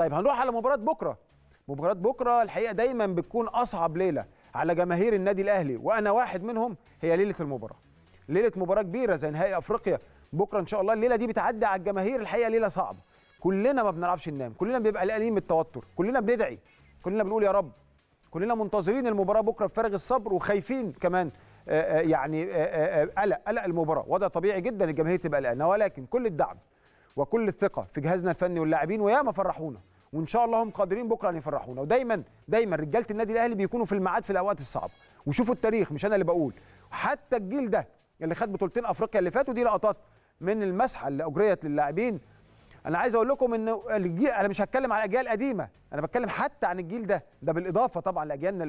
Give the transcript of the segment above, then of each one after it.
طيب هنروح على مباراه بكره مباراه بكره الحقيقه دايما بتكون اصعب ليله على جماهير النادي الاهلي وانا واحد منهم هي ليله المباراه ليله مباراه كبيره زي نهائي افريقيا بكره ان شاء الله الليله دي بتعدي على الجماهير الحقيقه ليله صعبه كلنا ما بنلعبش ننام كلنا بنبقى قلقانين من التوتر كلنا بندعي كلنا بنقول يا رب كلنا منتظرين المباراه بكره بفارغ الصبر وخايفين كمان آآ آه، آه، يعني آه، قلق قلق المباراه وضع طبيعي جدا الجماهير تبقى قلقانه ولكن كل الدعم وكل الثقه في جهازنا الفني واللاعبين وياما فرحونا وان شاء الله هم قادرين بكره ان يفرحونا ودايما دايما رجاله النادي الاهلي بيكونوا في الميعاد في الاوقات الصعبه وشوفوا التاريخ مش انا اللي بقول حتى الجيل ده اللي خد بطولتين افريقيا اللي فاتوا دي لقطات من المسحه اللي اجريت للاعبين انا عايز اقول لكم ان الجيل انا مش هتكلم على الاجيال القديمه انا بتكلم حتى عن الجيل ده ده بالاضافه طبعا لاجيالنا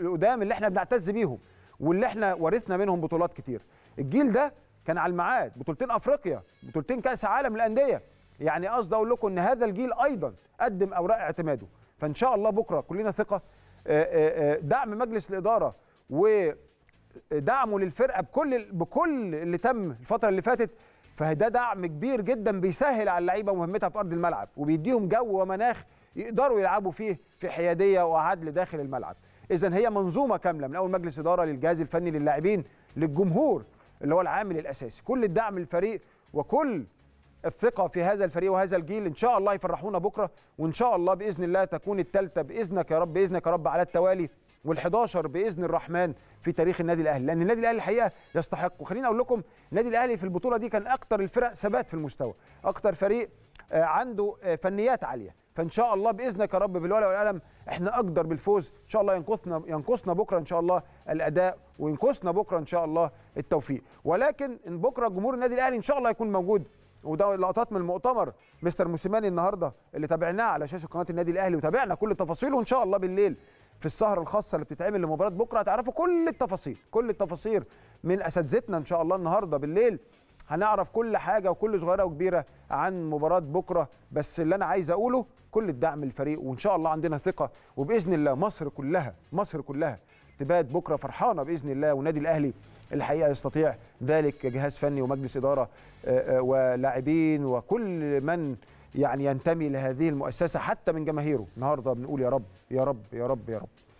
القدام اللي احنا بنعتز بيهم واللي احنا ورثنا منهم بطولات كتير الجيل ده كان على الميعاد بطولتين افريقيا بطولتين كاس عالم للانديه يعني قصدي اقول لكم ان هذا الجيل ايضا قدم اوراق اعتماده فان شاء الله بكره كلنا ثقه آه، آه، آه، دعم مجلس الاداره ودعمه للفرقه بكل بكل اللي تم الفتره اللي فاتت فده دعم كبير جدا بيسهل على اللعيبه مهمتها في ارض الملعب وبيديهم جو ومناخ يقدروا يلعبوا فيه في حياديه وعدل داخل الملعب اذا هي منظومه كامله من اول مجلس اداره للجهاز الفني للاعبين للجمهور اللي هو العامل الاساسي كل الدعم للفريق وكل الثقه في هذا الفريق وهذا الجيل ان شاء الله يفرحونا بكره وان شاء الله باذن الله تكون الثالثه باذنك يا رب باذنك يا رب على التوالي وال11 باذن الرحمن في تاريخ النادي الاهلي لان النادي الاهلي الحقيقه يستحق وخليني اقول لكم النادي الاهلي في البطوله دي كان اكتر الفرق ثبات في المستوى اكتر فريق آه، عنده آه، فنيات عاليه فان شاء الله باذنك يا رب بالورقه والقلم احنا اقدر بالفوز ان شاء الله ينقصنا ينقصنا بكره ان شاء الله الاداء وينقصنا بكره ان شاء الله التوفيق ولكن إن بكره جمهور النادي الاهلي ان شاء الله يكون موجود وده لقطات من المؤتمر مستر موسيماني النهارده اللي تابعناه على شاشه قناه النادي الاهلي وتابعنا كل تفاصيله وان شاء الله بالليل في السهره الخاصه اللي بتتعمل لمباراه بكره هتعرفوا كل التفاصيل كل التفاصيل من اساتذتنا ان شاء الله النهارده بالليل هنعرف كل حاجه وكل صغيره وكبيره عن مباراه بكره بس اللي انا عايز اقوله كل الدعم للفريق وان شاء الله عندنا ثقه وباذن الله مصر كلها مصر كلها تبات بكره فرحانه باذن الله والنادي الاهلي الحقيقه يستطيع ذلك جهاز فني ومجلس اداره آه، آه، ولاعبين وكل من يعني ينتمي لهذه المؤسسه حتى من جماهيره النهارده بنقول يا رب يا رب يا رب يا رب